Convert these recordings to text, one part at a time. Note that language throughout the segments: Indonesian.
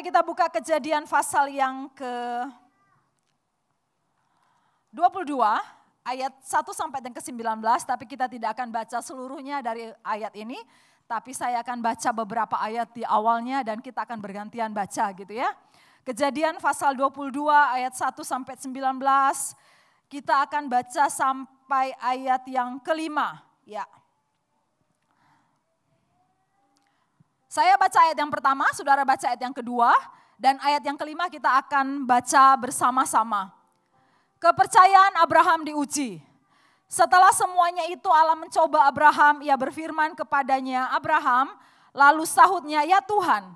Mari kita buka kejadian pasal yang ke 22 ayat 1 sampai dengan ke 19 tapi kita tidak akan baca seluruhnya dari ayat ini tapi saya akan baca beberapa ayat di awalnya dan kita akan bergantian baca gitu ya. Kejadian pasal 22 ayat 1 sampai 19 kita akan baca sampai ayat yang kelima ya. Saya baca ayat yang pertama, saudara baca ayat yang kedua, dan ayat yang kelima kita akan baca bersama-sama. Kepercayaan Abraham diuji. Setelah semuanya itu Allah mencoba Abraham, ia berfirman kepadanya, Abraham, lalu sahutnya, ya Tuhan,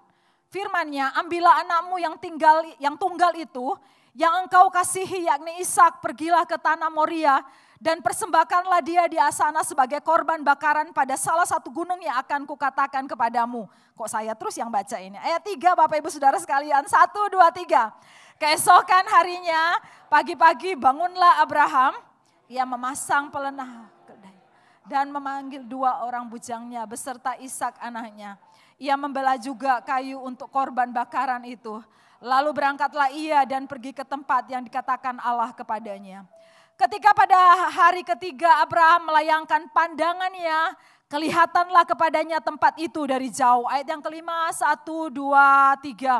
firmannya, ambillah anakmu yang tinggal yang tunggal itu, yang engkau kasihi yakni Ishak, pergilah ke tanah Moria dan persembahkanlah dia di asana sebagai korban bakaran pada salah satu gunung yang akan kukatakan kepadamu. Kok saya terus yang baca ini? Ayat tiga Bapak Ibu Saudara sekalian, satu dua tiga. Keesokan harinya, pagi-pagi bangunlah Abraham, ia memasang pelana dan memanggil dua orang bujangnya beserta Ishak anaknya. Ia membelah juga kayu untuk korban bakaran itu. Lalu berangkatlah ia dan pergi ke tempat yang dikatakan Allah kepadanya. Ketika pada hari ketiga Abraham melayangkan pandangannya, kelihatanlah kepadanya tempat itu dari jauh. Ayat yang kelima, satu, dua, tiga.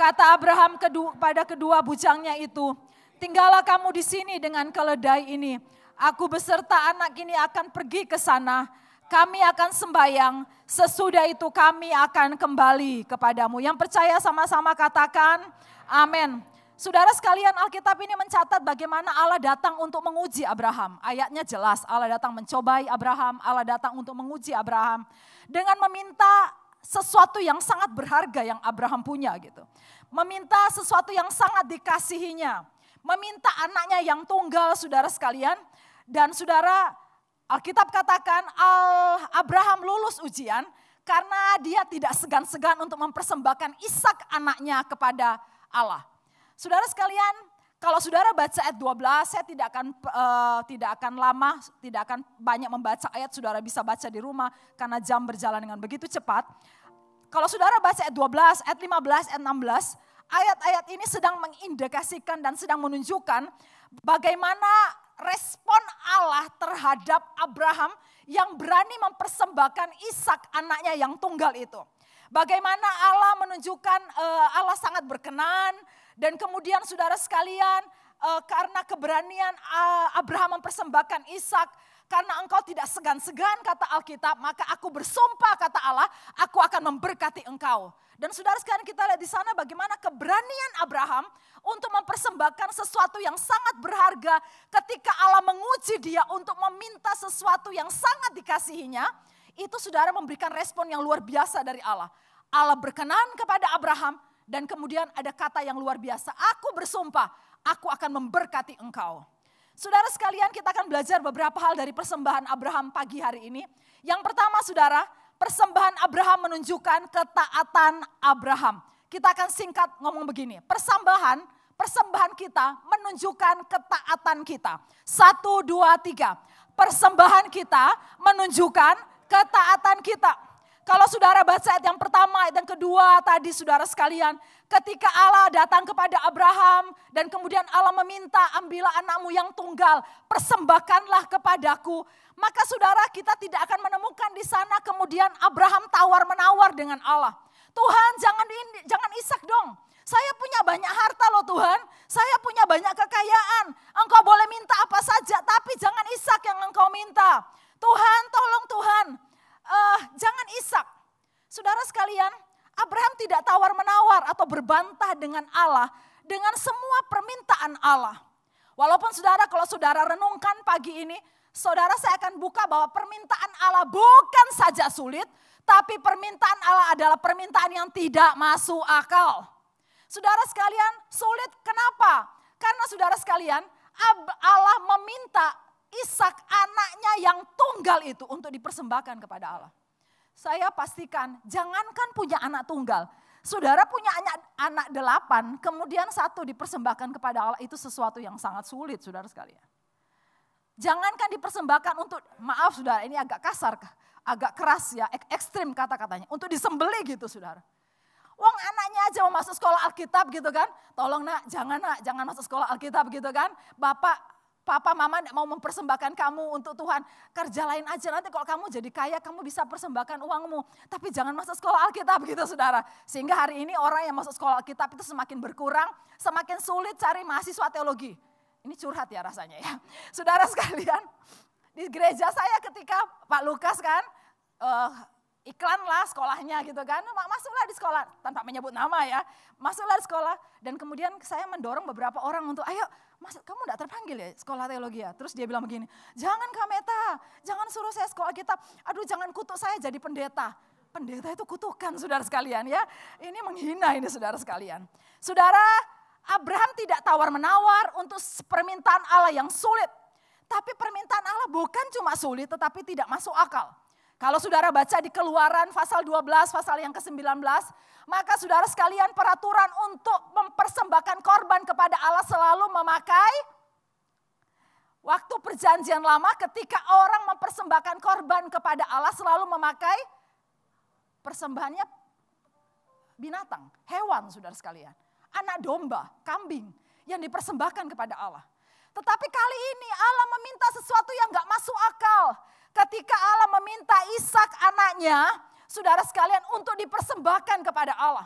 Kata Abraham pada kedua bujangnya itu, tinggallah kamu di sini dengan keledai ini. Aku beserta anak ini akan pergi ke sana. Kami akan sembayang, sesudah itu kami akan kembali kepadamu. Yang percaya sama-sama katakan, amin. Saudara sekalian Alkitab ini mencatat bagaimana Allah datang untuk menguji Abraham. Ayatnya jelas, Allah datang mencobai Abraham, Allah datang untuk menguji Abraham. Dengan meminta sesuatu yang sangat berharga yang Abraham punya gitu. Meminta sesuatu yang sangat dikasihinya. Meminta anaknya yang tunggal saudara sekalian. Dan saudara Alkitab katakan Al Abraham lulus ujian karena dia tidak segan-segan untuk mempersembahkan Ishak anaknya kepada Allah. Saudara sekalian, kalau saudara baca ayat 12, saya tidak akan uh, tidak akan lama, tidak akan banyak membaca ayat, saudara bisa baca di rumah karena jam berjalan dengan begitu cepat. Kalau saudara baca ayat 12, ayat 15, ayat 16, ayat-ayat ini sedang mengindikasikan dan sedang menunjukkan bagaimana respon Allah terhadap Abraham yang berani mempersembahkan Ishak anaknya yang tunggal itu. Bagaimana Allah menunjukkan eh, Allah sangat berkenan dan kemudian saudara sekalian, eh, karena keberanian eh, Abraham mempersembahkan Ishak, karena engkau tidak segan-segan kata Alkitab, maka aku bersumpah kata Allah, aku akan memberkati engkau. Dan saudara sekalian kita lihat di sana bagaimana keberanian Abraham untuk mempersembahkan sesuatu yang sangat berharga ketika Allah menguji dia untuk meminta sesuatu yang sangat dikasihinya, itu saudara memberikan respon yang luar biasa dari Allah. Allah berkenan kepada Abraham, dan kemudian ada kata yang luar biasa, aku bersumpah, aku akan memberkati engkau. Saudara sekalian kita akan belajar beberapa hal dari persembahan Abraham pagi hari ini. Yang pertama saudara, persembahan Abraham menunjukkan ketaatan Abraham. Kita akan singkat ngomong begini, persembahan persembahan kita menunjukkan ketaatan kita. Satu, dua, tiga. Persembahan kita menunjukkan ketaatan kita. Kalau saudara baca ayat yang pertama, ayat yang kedua tadi saudara sekalian. Ketika Allah datang kepada Abraham dan kemudian Allah meminta ambillah anakmu yang tunggal, persembahkanlah kepadaku. Maka saudara kita tidak akan menemukan di sana kemudian Abraham tawar-menawar dengan Allah. Tuhan jangan jangan Isak dong. Saya punya banyak harta loh Tuhan. Saya punya banyak kekayaan. Engkau boleh minta apa saja tapi jangan Isak yang engkau minta. Tuhan tolong Tuhan uh, jangan Ishak. Saudara sekalian, Abraham tidak tawar-menawar atau berbantah dengan Allah dengan semua permintaan Allah. Walaupun saudara kalau saudara renungkan pagi ini, saudara saya akan buka bahwa permintaan Allah bukan saja sulit, tapi permintaan Allah adalah permintaan yang tidak masuk akal. Saudara sekalian, sulit kenapa? Karena saudara sekalian, Allah meminta Ishak anaknya yang tunggal itu untuk dipersembahkan kepada Allah. Saya pastikan jangankan punya anak tunggal. Saudara punya anak, anak delapan kemudian satu dipersembahkan kepada Allah itu sesuatu yang sangat sulit saudara sekalian. Jangankan dipersembahkan untuk, maaf saudara ini agak kasar, agak keras ya, ek ekstrim kata-katanya. Untuk disembeli gitu saudara. Wong anaknya aja mau masuk sekolah Alkitab gitu kan. Tolong nak, jangan nak, jangan masuk sekolah Alkitab gitu kan. Bapak Papa mama tidak mau mempersembahkan kamu untuk Tuhan. Kerja lain aja nanti kalau kamu jadi kaya kamu bisa persembahkan uangmu. Tapi jangan masuk sekolah Alkitab gitu saudara. Sehingga hari ini orang yang masuk sekolah Alkitab itu semakin berkurang. Semakin sulit cari mahasiswa teologi. Ini curhat ya rasanya ya. Saudara sekalian di gereja saya ketika Pak Lukas kan. Uh, eh, lah sekolahnya gitu kan. Masuklah di sekolah tanpa menyebut nama ya. Masuklah di sekolah dan kemudian saya mendorong beberapa orang untuk ayo mas kamu tidak terpanggil ya sekolah teologi ya? Terus dia bilang begini, jangan Meta, jangan suruh saya sekolah kitab, aduh jangan kutuk saya jadi pendeta. Pendeta itu kutukan saudara sekalian ya. Ini menghina ini saudara sekalian. Saudara, Abraham tidak tawar-menawar untuk permintaan Allah yang sulit. Tapi permintaan Allah bukan cuma sulit tetapi tidak masuk akal. Kalau saudara baca di keluaran pasal 12, pasal yang ke-19, maka saudara sekalian peraturan untuk mempersembahkan korban kepada Allah selalu memakai waktu perjanjian lama ketika orang mempersembahkan korban kepada Allah selalu memakai persembahannya binatang, hewan saudara sekalian. Anak domba, kambing yang dipersembahkan kepada Allah. Tetapi kali ini Allah meminta sesuatu yang gak masuk akal ketika Allah meminta Ishak anaknya, saudara sekalian untuk dipersembahkan kepada Allah.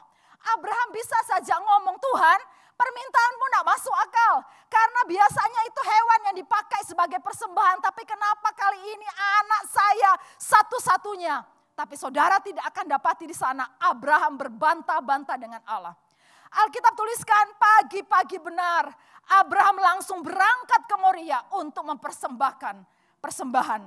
Abraham bisa saja ngomong Tuhan, permintaanmu tidak masuk akal. Karena biasanya itu hewan yang dipakai sebagai persembahan. Tapi kenapa kali ini anak saya satu-satunya. Tapi saudara tidak akan dapati di sana Abraham berbantah-bantah dengan Allah. Alkitab tuliskan pagi-pagi benar Abraham langsung berangkat ke Moria untuk mempersembahkan persembahan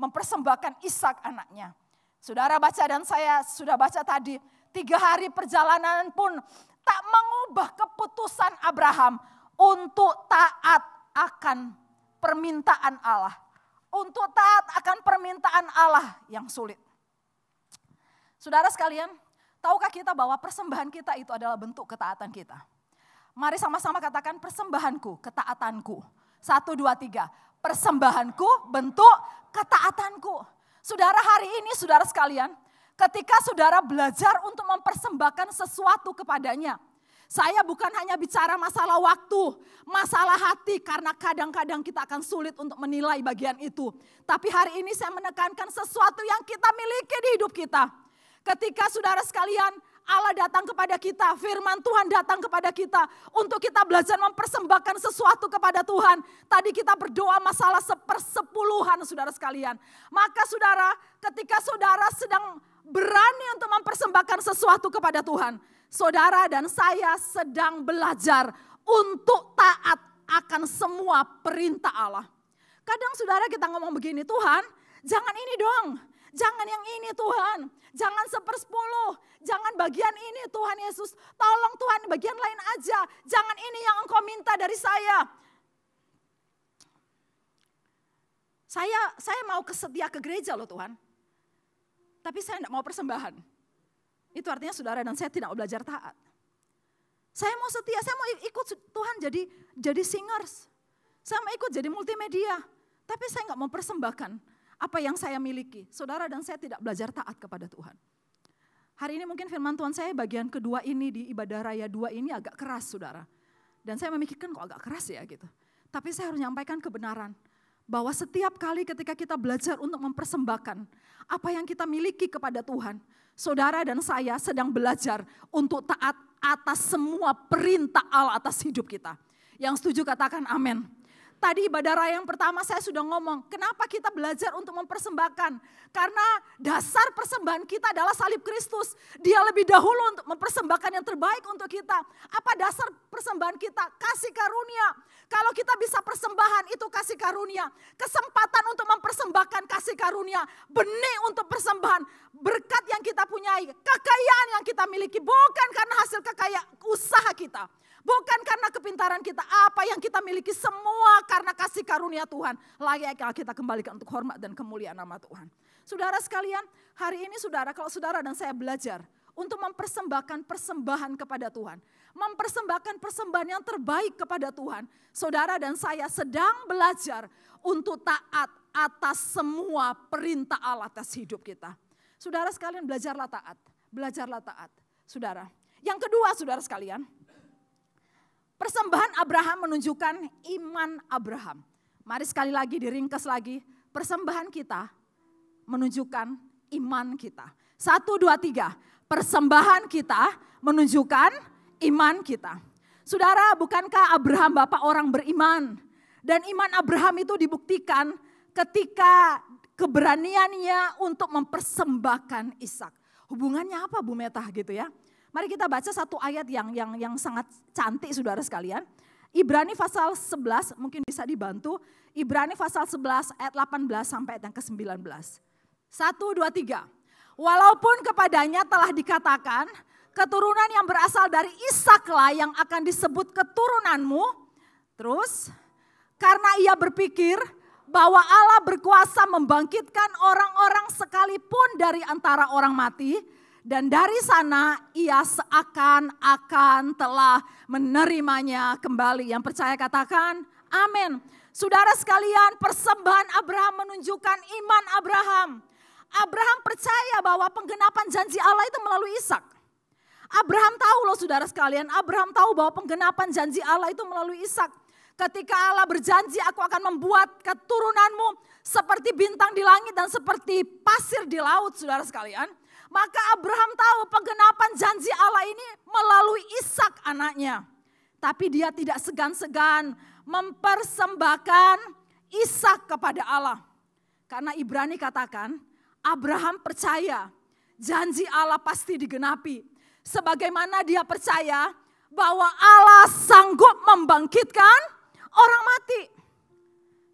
mempersembahkan Ishak anaknya. Saudara baca dan saya sudah baca tadi, tiga hari perjalanan pun tak mengubah keputusan Abraham untuk taat akan permintaan Allah. Untuk taat akan permintaan Allah yang sulit. Saudara sekalian, tahukah kita bahwa persembahan kita itu adalah bentuk ketaatan kita? Mari sama-sama katakan persembahanku, ketaatanku. Satu, dua, tiga persembahanku, bentuk ketaatanku. Saudara hari ini, saudara sekalian, ketika saudara belajar untuk mempersembahkan sesuatu kepadanya, saya bukan hanya bicara masalah waktu, masalah hati, karena kadang-kadang kita akan sulit untuk menilai bagian itu. Tapi hari ini saya menekankan sesuatu yang kita miliki di hidup kita. Ketika saudara sekalian Allah datang kepada kita, firman Tuhan datang kepada kita untuk kita belajar mempersembahkan sesuatu kepada Tuhan. Tadi kita berdoa masalah sepersepuluhan saudara sekalian. Maka saudara ketika saudara sedang berani untuk mempersembahkan sesuatu kepada Tuhan. Saudara dan saya sedang belajar untuk taat akan semua perintah Allah. Kadang saudara kita ngomong begini, Tuhan Jangan ini dong. Jangan yang ini Tuhan. Jangan sepersepuluh. Jangan bagian ini Tuhan Yesus. Tolong Tuhan bagian lain aja. Jangan ini yang engkau minta dari saya. Saya saya mau kesetia ke gereja loh Tuhan. Tapi saya tidak mau persembahan. Itu artinya saudara dan saya tidak mau belajar taat. Saya mau setia, saya mau ikut Tuhan jadi jadi singers. Saya mau ikut jadi multimedia. Tapi saya nggak mau persembahkan apa yang saya miliki. Saudara dan saya tidak belajar taat kepada Tuhan. Hari ini mungkin firman Tuhan saya bagian kedua ini di ibadah raya dua ini agak keras saudara. Dan saya memikirkan kok agak keras ya gitu. Tapi saya harus menyampaikan kebenaran. Bahwa setiap kali ketika kita belajar untuk mempersembahkan apa yang kita miliki kepada Tuhan. Saudara dan saya sedang belajar untuk taat atas semua perintah Allah atas hidup kita. Yang setuju katakan amin. Tadi ibadah raya yang pertama saya sudah ngomong, kenapa kita belajar untuk mempersembahkan? Karena dasar persembahan kita adalah salib Kristus. Dia lebih dahulu untuk mempersembahkan yang terbaik untuk kita. Apa dasar persembahan kita? Kasih karunia. Kalau kita bisa persembahan itu kasih karunia. Kesempatan untuk mempersembahkan kasih karunia. Benih untuk persembahan. Berkat yang kita punyai. Kekayaan yang kita miliki. Bukan karena hasil kekayaan usaha kita Bukan karena kepintaran kita, apa yang kita miliki semua karena kasih karunia Tuhan. kalau kita kembalikan untuk hormat dan kemuliaan nama Tuhan. Saudara sekalian, hari ini saudara, kalau saudara dan saya belajar untuk mempersembahkan persembahan kepada Tuhan. Mempersembahkan persembahan yang terbaik kepada Tuhan. Saudara dan saya sedang belajar untuk taat atas semua perintah Allah atas hidup kita. Saudara sekalian belajarlah taat, belajarlah taat. Saudara, yang kedua saudara sekalian, Persembahan Abraham menunjukkan iman Abraham. Mari sekali lagi diringkas lagi. Persembahan kita menunjukkan iman kita. Satu, dua, tiga. Persembahan kita menunjukkan iman kita. Saudara, bukankah Abraham bapak orang beriman? Dan iman Abraham itu dibuktikan ketika keberaniannya untuk mempersembahkan Ishak. Hubungannya apa Bu Meta gitu ya? Mari kita baca satu ayat yang yang yang sangat cantik Saudara sekalian. Ibrani pasal 11 mungkin bisa dibantu. Ibrani pasal 11 ayat 18 sampai ayat yang ke-19. 1 2 3. Walaupun kepadanya telah dikatakan keturunan yang berasal dari Ishaklah yang akan disebut keturunanmu. Terus karena ia berpikir bahwa Allah berkuasa membangkitkan orang-orang sekalipun dari antara orang mati, dan dari sana ia seakan-akan telah menerimanya kembali. Yang percaya katakan, amin. Saudara sekalian, persembahan Abraham menunjukkan iman Abraham. Abraham percaya bahwa penggenapan janji Allah itu melalui Ishak. Abraham tahu loh saudara sekalian, Abraham tahu bahwa penggenapan janji Allah itu melalui Ishak. Ketika Allah berjanji aku akan membuat keturunanmu seperti bintang di langit dan seperti pasir di laut saudara sekalian maka Abraham tahu penggenapan janji Allah ini melalui Ishak anaknya. Tapi dia tidak segan-segan mempersembahkan Ishak kepada Allah. Karena Ibrani katakan, Abraham percaya janji Allah pasti digenapi. Sebagaimana dia percaya bahwa Allah sanggup membangkitkan orang mati.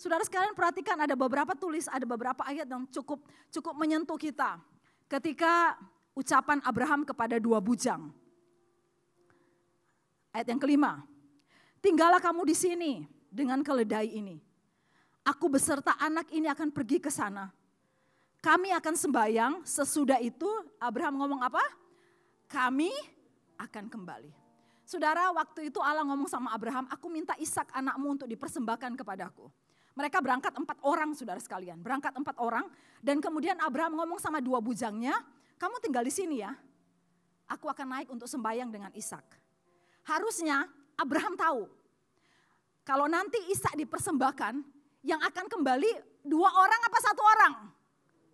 Saudara sekalian perhatikan ada beberapa tulis, ada beberapa ayat yang cukup cukup menyentuh kita ketika ucapan Abraham kepada dua bujang. Ayat yang kelima, tinggallah kamu di sini dengan keledai ini. Aku beserta anak ini akan pergi ke sana. Kami akan sembahyang sesudah itu Abraham ngomong apa? Kami akan kembali. Saudara, waktu itu Allah ngomong sama Abraham, aku minta Ishak anakmu untuk dipersembahkan kepadaku. Mereka berangkat empat orang saudara sekalian. Berangkat empat orang dan kemudian Abraham ngomong sama dua bujangnya, kamu tinggal di sini ya. Aku akan naik untuk sembayang dengan Ishak. Harusnya Abraham tahu kalau nanti Ishak dipersembahkan, yang akan kembali dua orang apa satu orang?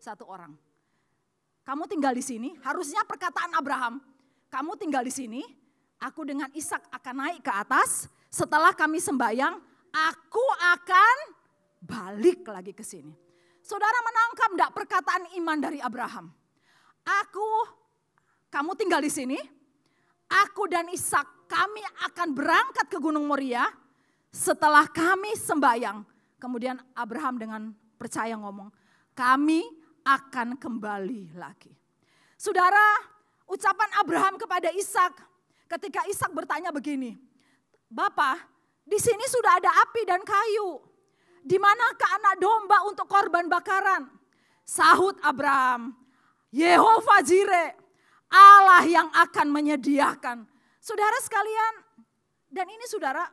Satu orang. Kamu tinggal di sini, harusnya perkataan Abraham, kamu tinggal di sini, aku dengan Ishak akan naik ke atas, setelah kami sembayang, aku akan balik lagi ke sini. Saudara menangkap tidak perkataan iman dari Abraham? Aku, kamu tinggal di sini. Aku dan Ishak kami akan berangkat ke Gunung Moria setelah kami sembayang. Kemudian Abraham dengan percaya ngomong, kami akan kembali lagi. Saudara, ucapan Abraham kepada Ishak ketika Ishak bertanya begini, Bapak, di sini sudah ada api dan kayu di manakah anak domba untuk korban bakaran? Sahut Abraham, Yehova Jire, Allah yang akan menyediakan. Saudara sekalian, dan ini saudara,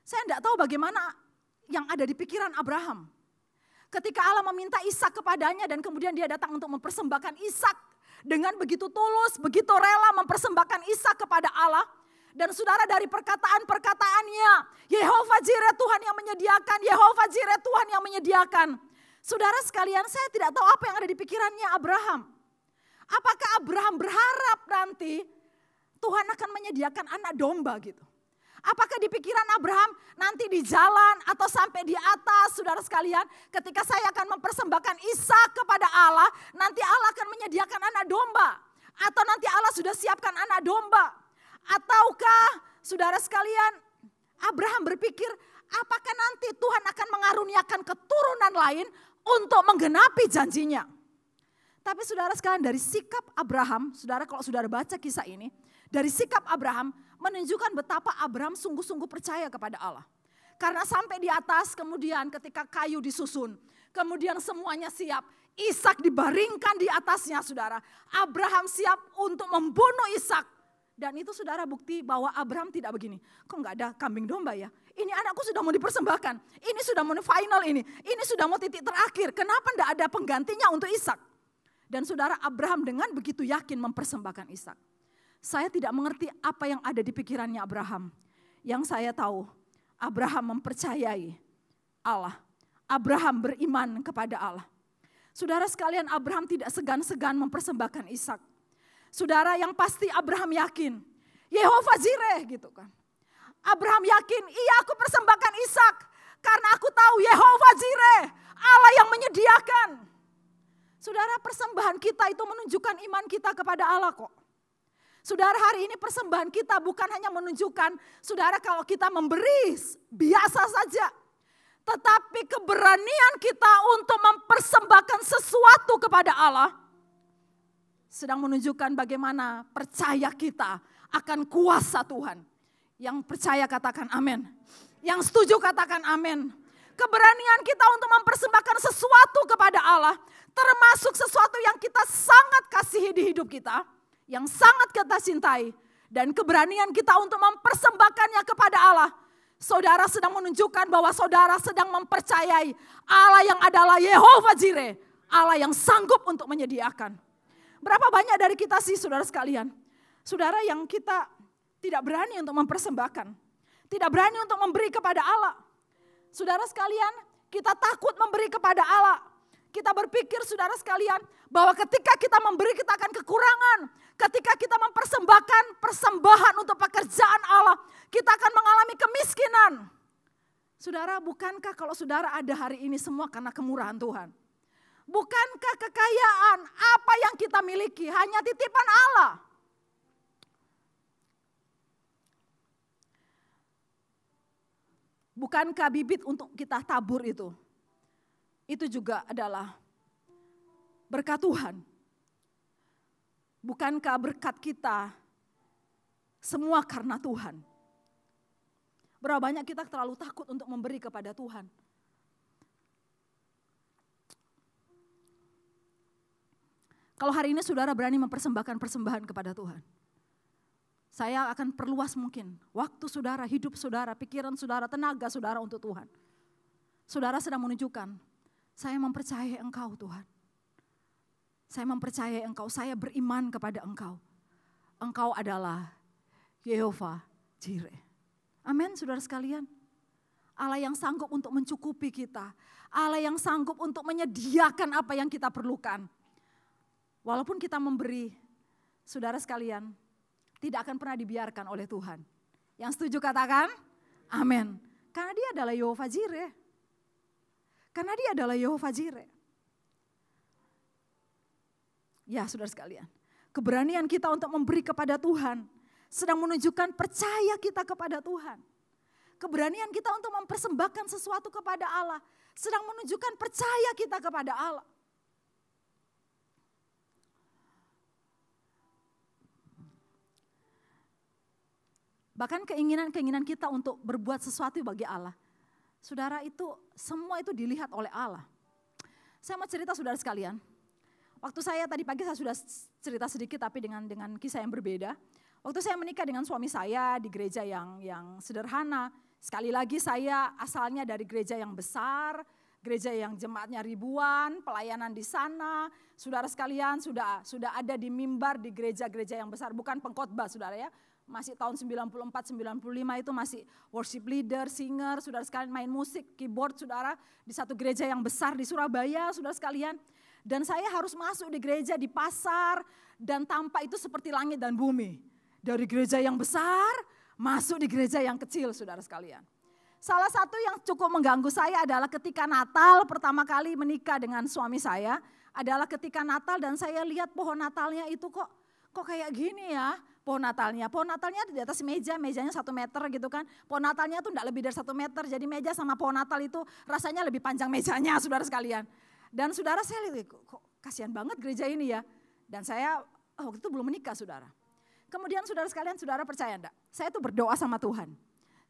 saya tidak tahu bagaimana yang ada di pikiran Abraham. Ketika Allah meminta Ishak kepadanya dan kemudian dia datang untuk mempersembahkan Ishak dengan begitu tulus, begitu rela mempersembahkan Ishak kepada Allah, dan saudara dari perkataan-perkataannya, Yehova Jireh Tuhan yang menyediakan, Yehova Jireh Tuhan yang menyediakan. Saudara sekalian saya tidak tahu apa yang ada di pikirannya Abraham. Apakah Abraham berharap nanti Tuhan akan menyediakan anak domba gitu. Apakah di pikiran Abraham nanti di jalan atau sampai di atas saudara sekalian ketika saya akan mempersembahkan Isa kepada Allah nanti Allah akan menyediakan anak domba atau nanti Allah sudah siapkan anak domba Ataukah saudara sekalian Abraham berpikir apakah nanti Tuhan akan mengaruniakan keturunan lain untuk menggenapi janjinya. Tapi saudara sekalian dari sikap Abraham, saudara kalau saudara baca kisah ini, dari sikap Abraham menunjukkan betapa Abraham sungguh-sungguh percaya kepada Allah. Karena sampai di atas kemudian ketika kayu disusun, kemudian semuanya siap, Ishak dibaringkan di atasnya saudara. Abraham siap untuk membunuh Ishak dan itu saudara bukti bahwa Abraham tidak begini. Kok nggak ada kambing domba ya? Ini anakku sudah mau dipersembahkan. Ini sudah mau final ini. Ini sudah mau titik terakhir. Kenapa enggak ada penggantinya untuk Ishak? Dan saudara Abraham dengan begitu yakin mempersembahkan Ishak. Saya tidak mengerti apa yang ada di pikirannya Abraham. Yang saya tahu, Abraham mempercayai Allah. Abraham beriman kepada Allah. Saudara sekalian, Abraham tidak segan-segan mempersembahkan Ishak Saudara yang pasti Abraham yakin. Yehova Zireh gitu kan. Abraham yakin, iya aku persembahkan Ishak karena aku tahu Yehova Zireh, Allah yang menyediakan. Saudara persembahan kita itu menunjukkan iman kita kepada Allah kok. Saudara hari ini persembahan kita bukan hanya menunjukkan saudara kalau kita memberi biasa saja. Tetapi keberanian kita untuk mempersembahkan sesuatu kepada Allah sedang menunjukkan bagaimana percaya kita akan kuasa Tuhan. Yang percaya katakan amin. Yang setuju katakan amin. Keberanian kita untuk mempersembahkan sesuatu kepada Allah, termasuk sesuatu yang kita sangat kasihi di hidup kita, yang sangat kita cintai, dan keberanian kita untuk mempersembahkannya kepada Allah. Saudara sedang menunjukkan bahwa saudara sedang mempercayai Allah yang adalah Yehova Jireh, Allah yang sanggup untuk menyediakan. Berapa banyak dari kita sih saudara sekalian? Saudara yang kita tidak berani untuk mempersembahkan. Tidak berani untuk memberi kepada Allah. Saudara sekalian, kita takut memberi kepada Allah. Kita berpikir saudara sekalian bahwa ketika kita memberi kita akan kekurangan. Ketika kita mempersembahkan persembahan untuk pekerjaan Allah, kita akan mengalami kemiskinan. Saudara, bukankah kalau saudara ada hari ini semua karena kemurahan Tuhan? Bukankah kekayaan apa yang kita miliki hanya titipan Allah? Bukankah bibit untuk kita tabur itu? Itu juga adalah berkat Tuhan. Bukankah berkat kita semua karena Tuhan? Berapa banyak kita terlalu takut untuk memberi kepada Tuhan? Kalau hari ini saudara berani mempersembahkan persembahan kepada Tuhan. Saya akan perluas mungkin waktu saudara, hidup saudara, pikiran saudara, tenaga saudara untuk Tuhan. Saudara sedang menunjukkan, saya mempercayai engkau Tuhan. Saya mempercayai engkau, saya beriman kepada engkau. Engkau adalah Yehova Jireh. Amin saudara sekalian. Allah yang sanggup untuk mencukupi kita. Allah yang sanggup untuk menyediakan apa yang kita perlukan. Walaupun kita memberi, saudara sekalian, tidak akan pernah dibiarkan oleh Tuhan. Yang setuju katakan, amin. Karena dia adalah Yehova Jireh. Karena dia adalah Yehova Jireh. Ya saudara sekalian, keberanian kita untuk memberi kepada Tuhan sedang menunjukkan percaya kita kepada Tuhan. Keberanian kita untuk mempersembahkan sesuatu kepada Allah sedang menunjukkan percaya kita kepada Allah. Bahkan keinginan-keinginan kita untuk berbuat sesuatu bagi Allah. Saudara itu semua itu dilihat oleh Allah. Saya mau cerita saudara sekalian. Waktu saya tadi pagi saya sudah cerita sedikit tapi dengan dengan kisah yang berbeda. Waktu saya menikah dengan suami saya di gereja yang yang sederhana. Sekali lagi saya asalnya dari gereja yang besar, gereja yang jemaatnya ribuan, pelayanan di sana. Saudara sekalian sudah sudah ada di mimbar di gereja-gereja yang besar, bukan pengkhotbah saudara ya masih tahun 94 95 itu masih worship leader, singer, saudara sekalian main musik, keyboard saudara di satu gereja yang besar di Surabaya, saudara sekalian. Dan saya harus masuk di gereja di pasar dan tampak itu seperti langit dan bumi. Dari gereja yang besar masuk di gereja yang kecil, saudara sekalian. Salah satu yang cukup mengganggu saya adalah ketika Natal pertama kali menikah dengan suami saya adalah ketika Natal dan saya lihat pohon Natalnya itu kok kok kayak gini ya pohon natalnya. Pohon natalnya di atas meja, mejanya satu meter gitu kan. Pohon natalnya tuh enggak lebih dari satu meter. Jadi meja sama pohon natal itu rasanya lebih panjang mejanya saudara sekalian. Dan saudara saya lihat, kok kasihan banget gereja ini ya. Dan saya oh, waktu itu belum menikah saudara. Kemudian saudara sekalian, saudara percaya enggak? Saya itu berdoa sama Tuhan.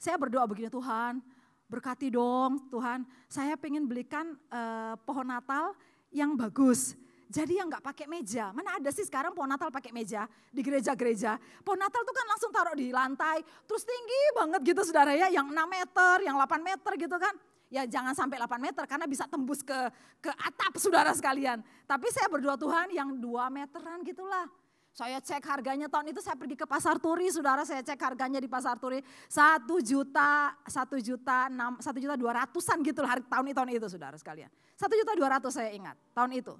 Saya berdoa begini, Tuhan berkati dong Tuhan. Saya pengen belikan uh, pohon natal yang bagus jadi yang nggak pakai meja, mana ada sih sekarang pohon Natal pakai meja di gereja-gereja. Pohon Natal tuh kan langsung taruh di lantai, terus tinggi banget gitu saudara ya, yang 6 meter, yang 8 meter gitu kan. Ya jangan sampai 8 meter karena bisa tembus ke ke atap saudara sekalian. Tapi saya berdoa Tuhan yang 2 meteran gitulah. Saya cek harganya tahun itu saya pergi ke pasar turi, saudara saya cek harganya di pasar turi satu juta satu juta enam satu juta dua ratusan gitu lah tahun itu tahun itu saudara sekalian. Satu juta dua ratus saya ingat tahun itu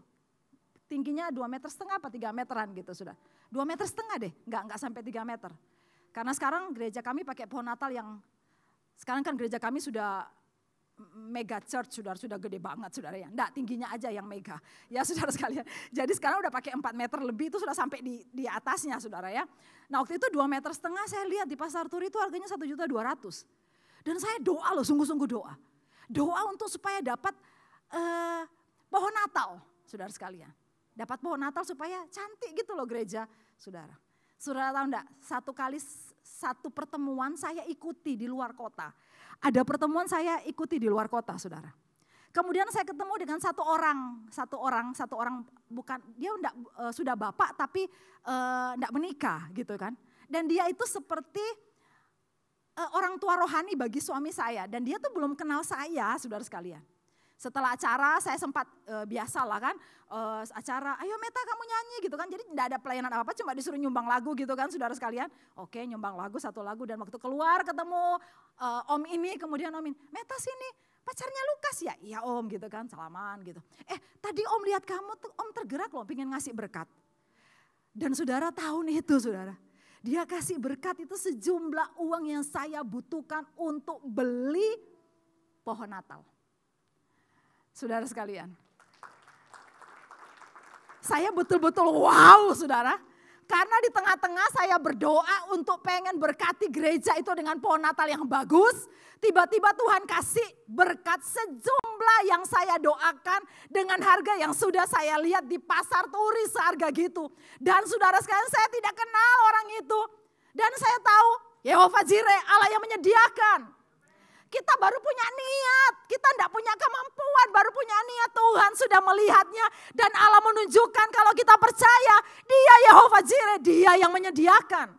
tingginya dua meter setengah apa tiga meteran gitu sudah. dua meter setengah deh, nggak nggak sampai tiga meter. Karena sekarang gereja kami pakai pohon natal yang sekarang kan gereja kami sudah mega church sudah sudah gede banget saudara ya. Enggak tingginya aja yang mega. Ya saudara sekalian. Jadi sekarang udah pakai empat meter lebih itu sudah sampai di di atasnya saudara ya. Nah waktu itu dua meter setengah saya lihat di pasar turi itu harganya satu juta dua ratus. Dan saya doa loh sungguh-sungguh doa. Doa untuk supaya dapat uh, pohon Natal saudara sekalian. Dapat pohon Natal supaya cantik gitu loh gereja, saudara. Saudara tahu enggak, satu kali satu pertemuan saya ikuti di luar kota. Ada pertemuan saya ikuti di luar kota, saudara. Kemudian saya ketemu dengan satu orang, satu orang, satu orang bukan dia enggak, e, eh, sudah bapak tapi e, eh, enggak menikah gitu kan. Dan dia itu seperti e, orang tua rohani bagi suami saya dan dia tuh belum kenal saya, saudara sekalian. Setelah acara saya sempat e, eh, lah kan e, acara, ayo Meta kamu nyanyi gitu kan. Jadi tidak ada pelayanan apa-apa cuma disuruh nyumbang lagu gitu kan saudara sekalian. Oke nyumbang lagu satu lagu dan waktu keluar ketemu e, om ini kemudian om ini, Meta sini pacarnya Lukas ya? Iya om gitu kan, salaman gitu. Eh tadi om lihat kamu tuh om tergerak loh pengen ngasih berkat. Dan saudara tahun itu saudara, dia kasih berkat itu sejumlah uang yang saya butuhkan untuk beli pohon natal. Saudara sekalian. Saya betul-betul wow saudara. Karena di tengah-tengah saya berdoa untuk pengen berkati gereja itu dengan pohon natal yang bagus. Tiba-tiba Tuhan kasih berkat sejumlah yang saya doakan dengan harga yang sudah saya lihat di pasar turis seharga gitu. Dan saudara sekalian saya tidak kenal orang itu. Dan saya tahu Yehova Jireh Allah yang menyediakan. Kita baru punya niat, kita tidak punya kemampuan, baru punya niat. Tuhan sudah melihatnya dan Allah menunjukkan kalau kita percaya dia Yehova Jireh, dia yang menyediakan.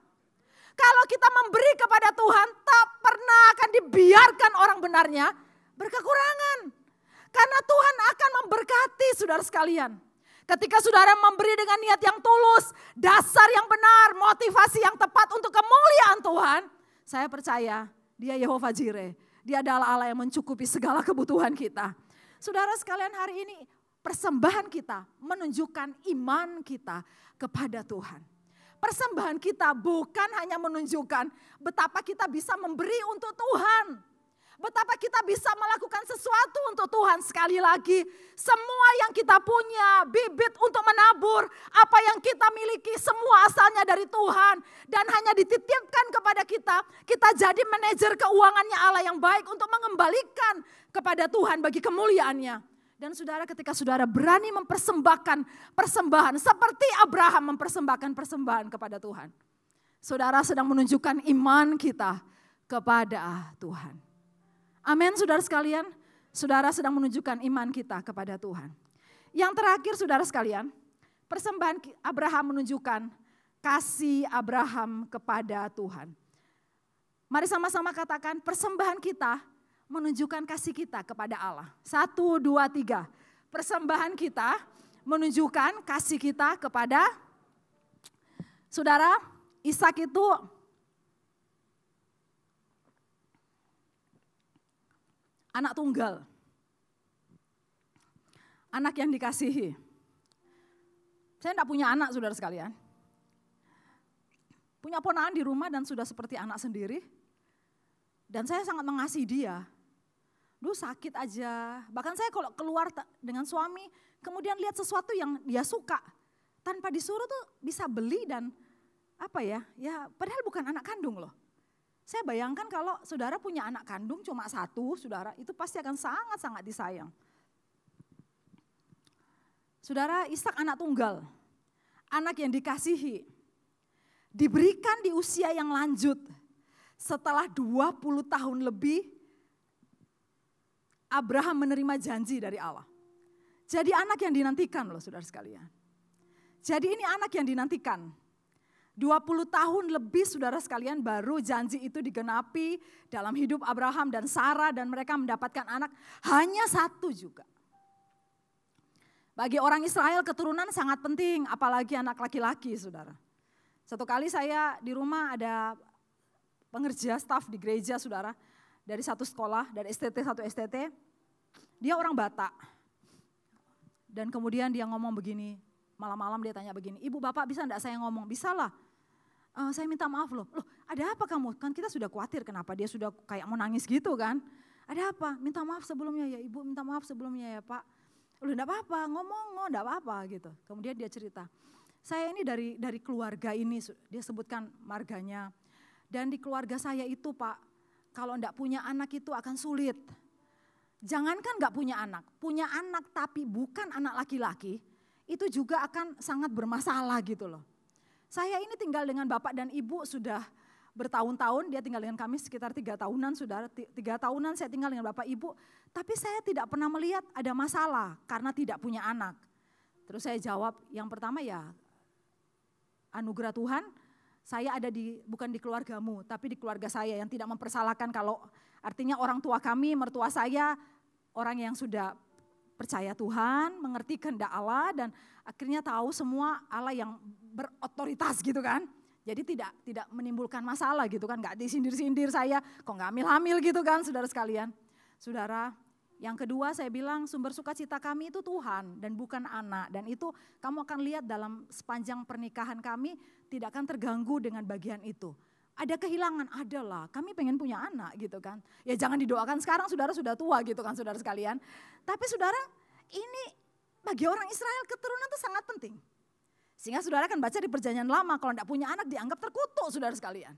Kalau kita memberi kepada Tuhan, tak pernah akan dibiarkan orang benarnya berkekurangan. Karena Tuhan akan memberkati saudara sekalian. Ketika saudara memberi dengan niat yang tulus, dasar yang benar, motivasi yang tepat untuk kemuliaan Tuhan, saya percaya dia Yehova Jireh. Dia adalah Allah yang mencukupi segala kebutuhan kita. Saudara sekalian hari ini persembahan kita menunjukkan iman kita kepada Tuhan. Persembahan kita bukan hanya menunjukkan betapa kita bisa memberi untuk Tuhan betapa kita bisa melakukan sesuatu untuk Tuhan sekali lagi. Semua yang kita punya, bibit untuk menabur, apa yang kita miliki semua asalnya dari Tuhan dan hanya dititipkan kepada kita. Kita jadi manajer keuangannya Allah yang baik untuk mengembalikan kepada Tuhan bagi kemuliaannya. Dan saudara ketika saudara berani mempersembahkan persembahan seperti Abraham mempersembahkan persembahan kepada Tuhan. Saudara sedang menunjukkan iman kita kepada Tuhan. Amin, saudara sekalian. Saudara sedang menunjukkan iman kita kepada Tuhan. Yang terakhir, saudara sekalian, persembahan Abraham menunjukkan kasih Abraham kepada Tuhan. Mari sama-sama katakan, persembahan kita menunjukkan kasih kita kepada Allah. Satu, dua, tiga. Persembahan kita menunjukkan kasih kita kepada saudara. Ishak itu anak tunggal, anak yang dikasihi. Saya tidak punya anak, saudara sekalian. Punya ponaan di rumah dan sudah seperti anak sendiri. Dan saya sangat mengasihi dia. Lu sakit aja. Bahkan saya kalau keluar dengan suami, kemudian lihat sesuatu yang dia suka. Tanpa disuruh tuh bisa beli dan apa ya, ya padahal bukan anak kandung loh. Saya bayangkan kalau saudara punya anak kandung cuma satu, saudara itu pasti akan sangat-sangat disayang. Saudara Ishak anak tunggal, anak yang dikasihi, diberikan di usia yang lanjut. Setelah 20 tahun lebih, Abraham menerima janji dari Allah. Jadi anak yang dinantikan loh saudara sekalian. Jadi ini anak yang dinantikan. 20 tahun lebih saudara sekalian baru janji itu digenapi dalam hidup Abraham dan Sarah dan mereka mendapatkan anak hanya satu juga. Bagi orang Israel keturunan sangat penting apalagi anak laki-laki saudara. Satu kali saya di rumah ada pengerja staf di gereja saudara dari satu sekolah dari STT satu STT. Dia orang Batak. Dan kemudian dia ngomong begini, malam-malam dia tanya begini, ibu bapak bisa enggak saya ngomong? Bisa lah, uh, saya minta maaf loh. Loh, ada apa kamu? Kan kita sudah khawatir kenapa dia sudah kayak mau nangis gitu kan. Ada apa? Minta maaf sebelumnya ya ibu, minta maaf sebelumnya ya pak. Loh enggak apa-apa, ngomong, ngomong enggak apa-apa gitu. Kemudian dia cerita, saya ini dari dari keluarga ini, dia sebutkan marganya. Dan di keluarga saya itu pak, kalau enggak punya anak itu akan sulit. Jangankan enggak punya anak, punya anak tapi bukan anak laki-laki, itu juga akan sangat bermasalah gitu loh saya ini tinggal dengan bapak dan ibu sudah bertahun-tahun, dia tinggal dengan kami sekitar tiga tahunan, sudah Tiga tahunan saya tinggal dengan bapak ibu, tapi saya tidak pernah melihat ada masalah karena tidak punya anak. Terus saya jawab, yang pertama ya anugerah Tuhan, saya ada di bukan di keluargamu, tapi di keluarga saya yang tidak mempersalahkan kalau artinya orang tua kami, mertua saya, orang yang sudah percaya Tuhan, mengerti kehendak Allah dan akhirnya tahu semua Allah yang berotoritas gitu kan. Jadi tidak tidak menimbulkan masalah gitu kan, nggak disindir-sindir saya, kok nggak hamil-hamil gitu kan, saudara sekalian. Saudara, yang kedua saya bilang sumber sukacita kami itu Tuhan dan bukan anak. Dan itu kamu akan lihat dalam sepanjang pernikahan kami tidak akan terganggu dengan bagian itu ada kehilangan, adalah kami pengen punya anak gitu kan. Ya jangan didoakan sekarang saudara sudah tua gitu kan saudara sekalian. Tapi saudara ini bagi orang Israel keturunan itu sangat penting. Sehingga saudara akan baca di perjanjian lama kalau tidak punya anak dianggap terkutuk saudara sekalian.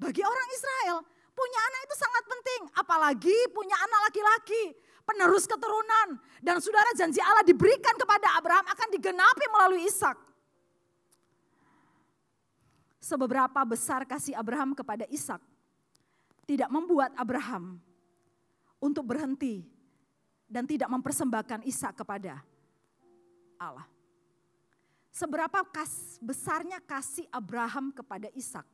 Bagi orang Israel punya anak itu sangat penting. Apalagi punya anak laki-laki penerus keturunan. Dan saudara janji Allah diberikan kepada Abraham akan digenapi melalui Ishak seberapa besar kasih Abraham kepada Ishak tidak membuat Abraham untuk berhenti dan tidak mempersembahkan Ishak kepada Allah. Seberapa kas, besarnya kasih Abraham kepada Ishak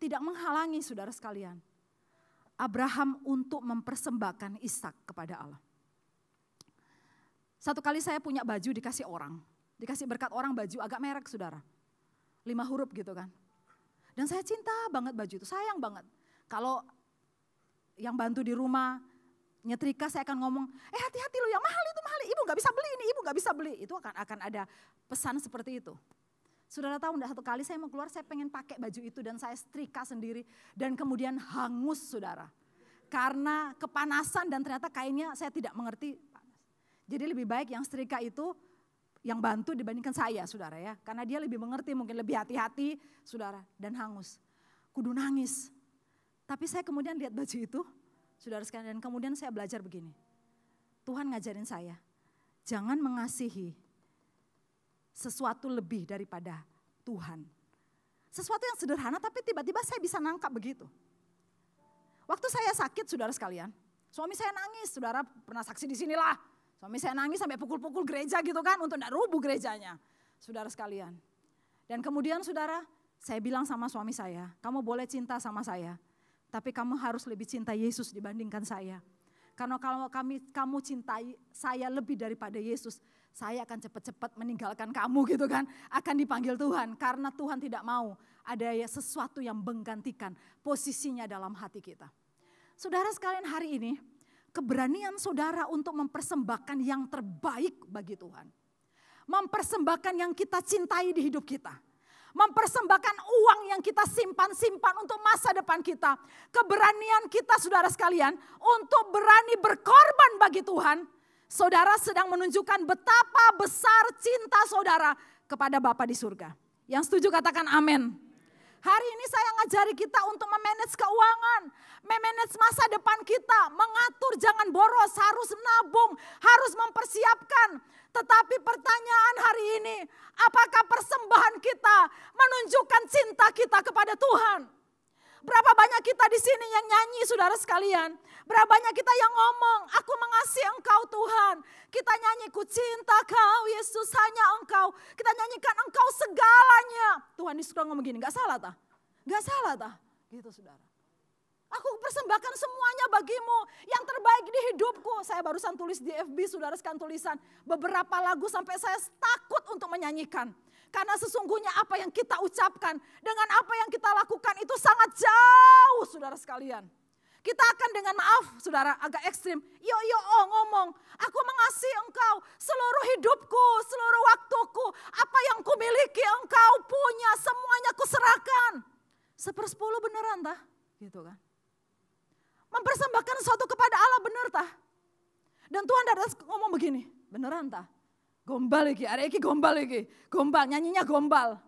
tidak menghalangi saudara sekalian Abraham untuk mempersembahkan Ishak kepada Allah. Satu kali saya punya baju dikasih orang, dikasih berkat orang baju agak merek saudara lima huruf gitu kan. Dan saya cinta banget baju itu, sayang banget. Kalau yang bantu di rumah nyetrika saya akan ngomong, eh hati-hati lu yang mahal itu mahal, ibu gak bisa beli ini, ibu gak bisa beli. Itu akan akan ada pesan seperti itu. Saudara tahu enggak satu kali saya mau keluar saya pengen pakai baju itu dan saya setrika sendiri dan kemudian hangus saudara. Karena kepanasan dan ternyata kainnya saya tidak mengerti Jadi lebih baik yang setrika itu yang bantu dibandingkan saya saudara ya. Karena dia lebih mengerti mungkin lebih hati-hati saudara dan hangus. Kudu nangis. Tapi saya kemudian lihat baju itu saudara sekalian dan kemudian saya belajar begini. Tuhan ngajarin saya jangan mengasihi sesuatu lebih daripada Tuhan. Sesuatu yang sederhana tapi tiba-tiba saya bisa nangkap begitu. Waktu saya sakit saudara sekalian, suami saya nangis, saudara pernah saksi di sinilah. Suami saya nangis sampai pukul-pukul gereja gitu kan untuk tidak rubuh gerejanya. Saudara sekalian. Dan kemudian saudara, saya bilang sama suami saya, kamu boleh cinta sama saya. Tapi kamu harus lebih cinta Yesus dibandingkan saya. Karena kalau kami kamu cintai saya lebih daripada Yesus, saya akan cepat-cepat meninggalkan kamu gitu kan. Akan dipanggil Tuhan karena Tuhan tidak mau ada ya sesuatu yang menggantikan posisinya dalam hati kita. Saudara sekalian hari ini keberanian saudara untuk mempersembahkan yang terbaik bagi Tuhan. Mempersembahkan yang kita cintai di hidup kita. Mempersembahkan uang yang kita simpan-simpan untuk masa depan kita. Keberanian kita saudara sekalian untuk berani berkorban bagi Tuhan. Saudara sedang menunjukkan betapa besar cinta saudara kepada Bapa di surga. Yang setuju katakan amin. Hari ini saya ngajari kita untuk memanage keuangan memanage masa depan kita, mengatur jangan boros, harus menabung, harus mempersiapkan. Tetapi pertanyaan hari ini, apakah persembahan kita menunjukkan cinta kita kepada Tuhan? Berapa banyak kita di sini yang nyanyi saudara sekalian? Berapa banyak kita yang ngomong, aku mengasihi engkau Tuhan. Kita nyanyi, ku cinta kau Yesus hanya engkau. Kita nyanyikan engkau segalanya. Tuhan Yesus ngomong gini, gak salah tah? Gak salah tah? Gitu saudara. Aku persembahkan semuanya bagimu. Yang terbaik di hidupku. Saya barusan tulis di FB, saudara sekalian tulisan. Beberapa lagu sampai saya takut untuk menyanyikan. Karena sesungguhnya apa yang kita ucapkan dengan apa yang kita lakukan itu sangat jauh saudara sekalian. Kita akan dengan maaf saudara agak ekstrim. Yo yo oh ngomong, aku mengasihi engkau seluruh hidupku, seluruh waktuku. Apa yang kumiliki engkau punya, semuanya kuserahkan. Sepersepuluh beneran tah? Gitu kan mempersembahkan sesuatu kepada Allah benar tah? Dan Tuhan datang ngomong begini, beneran tah? Gombal lagi, ada iki gombal lagi, gombal nyanyinya gombal.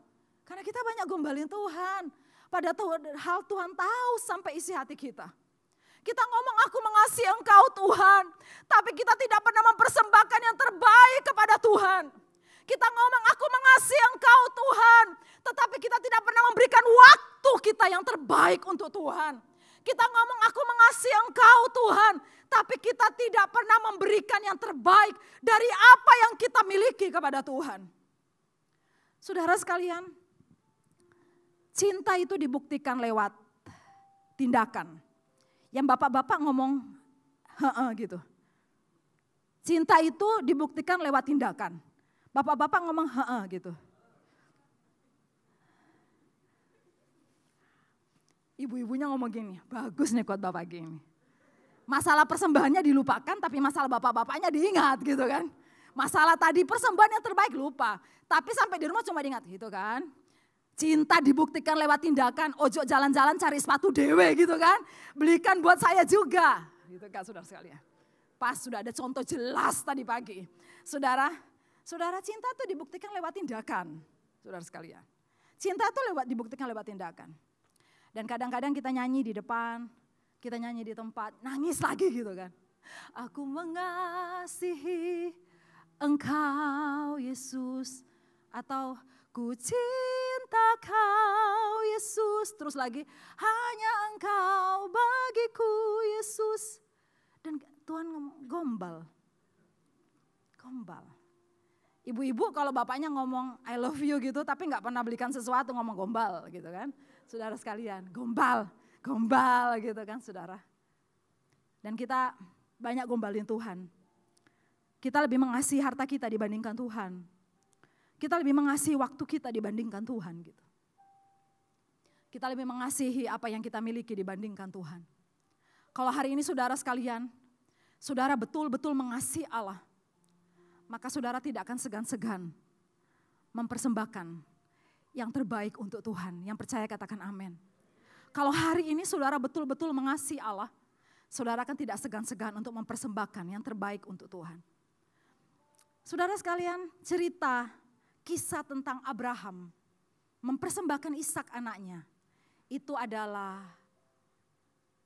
Karena kita banyak gombalin Tuhan. Pada hal Tuhan tahu sampai isi hati kita. Kita ngomong aku mengasihi engkau Tuhan. Tapi kita tidak pernah mempersembahkan yang terbaik kepada Tuhan. Kita ngomong aku mengasihi engkau Tuhan. Tetapi kita tidak pernah memberikan waktu kita yang terbaik untuk Tuhan. Kita ngomong aku mengasihi engkau Tuhan. Tapi kita tidak pernah memberikan yang terbaik dari apa yang kita miliki kepada Tuhan. Saudara sekalian, cinta itu dibuktikan lewat tindakan. Yang bapak-bapak ngomong he gitu. Cinta itu dibuktikan lewat tindakan. Bapak-bapak ngomong he gitu. Ibu-ibunya ngomong gini, bagus nih kuat bapak gini. Masalah persembahannya dilupakan tapi masalah bapak-bapaknya diingat gitu kan. Masalah tadi persembahan yang terbaik lupa. Tapi sampai di rumah cuma diingat gitu kan. Cinta dibuktikan lewat tindakan, ojo jalan-jalan cari sepatu dewe gitu kan. Belikan buat saya juga. Gitu kan saudara sekalian. Pas sudah ada contoh jelas tadi pagi. Saudara, saudara cinta tuh dibuktikan lewat tindakan. Saudara sekalian. Cinta tuh lewat dibuktikan lewat tindakan. Dan kadang-kadang kita nyanyi di depan, kita nyanyi di tempat, nangis lagi gitu kan. Aku mengasihi Engkau Yesus atau ku cinta Kau Yesus. Terus lagi hanya Engkau bagiku Yesus. Dan Tuhan ngomong gombal. Gombal. Ibu-ibu kalau bapaknya ngomong I love you gitu tapi nggak pernah belikan sesuatu ngomong gombal gitu kan saudara sekalian, gombal, gombal gitu kan saudara. Dan kita banyak gombalin Tuhan. Kita lebih mengasihi harta kita dibandingkan Tuhan. Kita lebih mengasihi waktu kita dibandingkan Tuhan gitu. Kita lebih mengasihi apa yang kita miliki dibandingkan Tuhan. Kalau hari ini saudara sekalian, saudara betul-betul mengasihi Allah, maka saudara tidak akan segan-segan mempersembahkan yang terbaik untuk Tuhan. Yang percaya katakan amin. Kalau hari ini saudara betul-betul mengasihi Allah, saudara akan tidak segan-segan untuk mempersembahkan yang terbaik untuk Tuhan. Saudara sekalian, cerita kisah tentang Abraham mempersembahkan Ishak anaknya itu adalah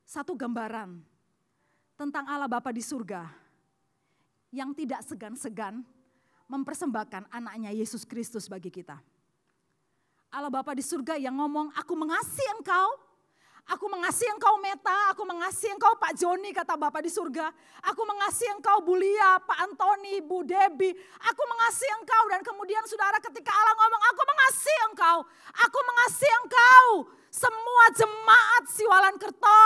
satu gambaran tentang Allah Bapa di surga yang tidak segan-segan mempersembahkan anaknya Yesus Kristus bagi kita. Allah Bapa di surga yang ngomong, aku mengasihi engkau. Aku mengasihi engkau Meta, aku mengasihi engkau Pak Joni kata Bapak di surga. Aku mengasihi engkau Bulia, Pak Antoni, Bu Debbie, Aku mengasihi engkau dan kemudian saudara ketika Allah ngomong aku mengasihi engkau. Aku mengasihi engkau. Semua jemaat Siwalan Kerto,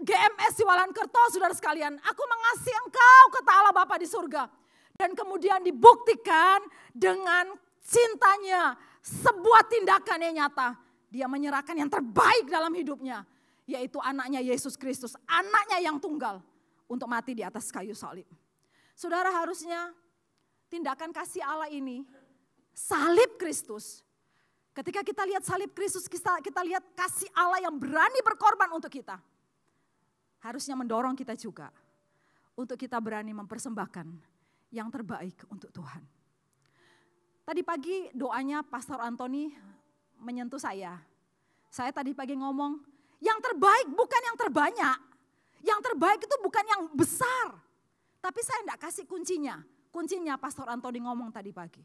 GMS Siwalan Kerto saudara sekalian. Aku mengasihi engkau kata Allah Bapak di surga. Dan kemudian dibuktikan dengan cintanya sebuah tindakan yang nyata. Dia menyerahkan yang terbaik dalam hidupnya, yaitu anaknya Yesus Kristus, anaknya yang tunggal untuk mati di atas kayu salib. Saudara harusnya tindakan kasih Allah ini salib Kristus. Ketika kita lihat salib Kristus, kita, kita lihat kasih Allah yang berani berkorban untuk kita. Harusnya mendorong kita juga untuk kita berani mempersembahkan yang terbaik untuk Tuhan. Tadi pagi doanya Pastor Anthony menyentuh saya. Saya tadi pagi ngomong, yang terbaik bukan yang terbanyak. Yang terbaik itu bukan yang besar. Tapi saya enggak kasih kuncinya. Kuncinya Pastor Anthony ngomong tadi pagi.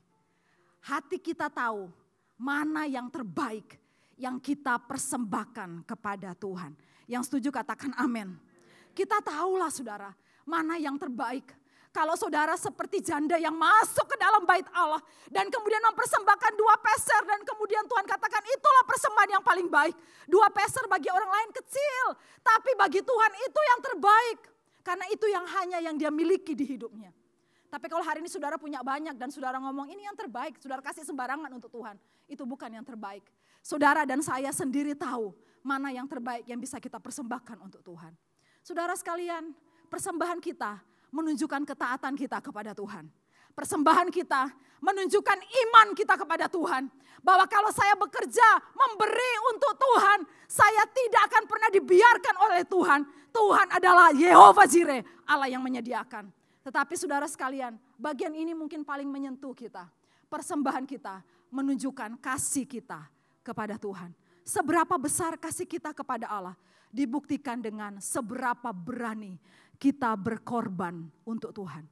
Hati kita tahu mana yang terbaik yang kita persembahkan kepada Tuhan. Yang setuju katakan amin. Kita tahulah saudara, mana yang terbaik kalau saudara seperti janda yang masuk ke dalam bait Allah dan kemudian mempersembahkan dua peser dan kemudian Tuhan katakan itulah persembahan yang paling baik. Dua peser bagi orang lain kecil, tapi bagi Tuhan itu yang terbaik. Karena itu yang hanya yang dia miliki di hidupnya. Tapi kalau hari ini saudara punya banyak dan saudara ngomong ini yang terbaik, saudara kasih sembarangan untuk Tuhan, itu bukan yang terbaik. Saudara dan saya sendiri tahu mana yang terbaik yang bisa kita persembahkan untuk Tuhan. Saudara sekalian, persembahan kita menunjukkan ketaatan kita kepada Tuhan. Persembahan kita menunjukkan iman kita kepada Tuhan. Bahwa kalau saya bekerja memberi untuk Tuhan, saya tidak akan pernah dibiarkan oleh Tuhan. Tuhan adalah Yehova Jireh, Allah yang menyediakan. Tetapi saudara sekalian, bagian ini mungkin paling menyentuh kita. Persembahan kita menunjukkan kasih kita kepada Tuhan. Seberapa besar kasih kita kepada Allah dibuktikan dengan seberapa berani kita berkorban untuk Tuhan.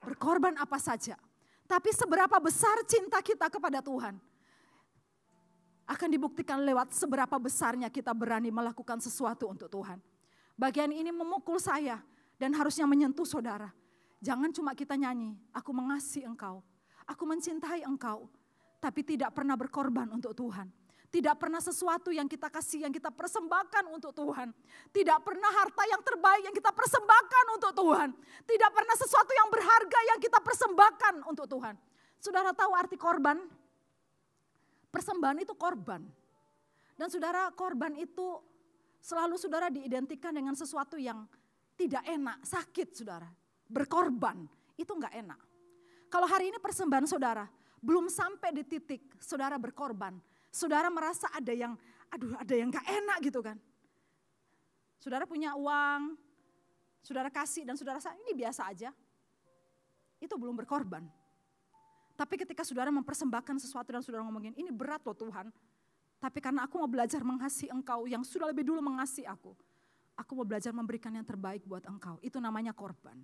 Berkorban apa saja. Tapi seberapa besar cinta kita kepada Tuhan. Akan dibuktikan lewat seberapa besarnya kita berani melakukan sesuatu untuk Tuhan. Bagian ini memukul saya dan harusnya menyentuh saudara. Jangan cuma kita nyanyi, aku mengasihi engkau, aku mencintai engkau, tapi tidak pernah berkorban untuk Tuhan. Tidak pernah sesuatu yang kita kasih, yang kita persembahkan untuk Tuhan. Tidak pernah harta yang terbaik yang kita persembahkan untuk Tuhan. Tidak pernah sesuatu yang berharga yang kita persembahkan untuk Tuhan. Saudara tahu arti korban? Persembahan itu korban. Dan saudara korban itu selalu saudara diidentikan dengan sesuatu yang tidak enak, sakit saudara. Berkorban, itu enggak enak. Kalau hari ini persembahan saudara belum sampai di titik saudara berkorban, saudara merasa ada yang, aduh ada yang gak enak gitu kan. Saudara punya uang, saudara kasih dan saudara rasa ini biasa aja. Itu belum berkorban. Tapi ketika saudara mempersembahkan sesuatu dan saudara ngomongin, ini berat loh Tuhan. Tapi karena aku mau belajar mengasihi engkau yang sudah lebih dulu mengasihi aku. Aku mau belajar memberikan yang terbaik buat engkau. Itu namanya korban.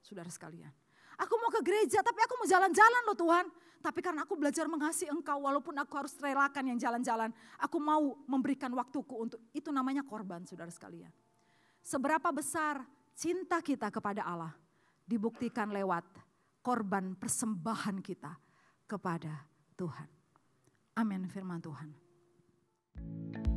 Saudara sekalian. Aku mau ke gereja tapi aku mau jalan-jalan loh Tuhan. Tapi karena aku belajar mengasihi engkau walaupun aku harus relakan yang jalan-jalan. Aku mau memberikan waktuku untuk itu namanya korban saudara sekalian. Seberapa besar cinta kita kepada Allah dibuktikan lewat korban persembahan kita kepada Tuhan. Amin firman Tuhan. thank you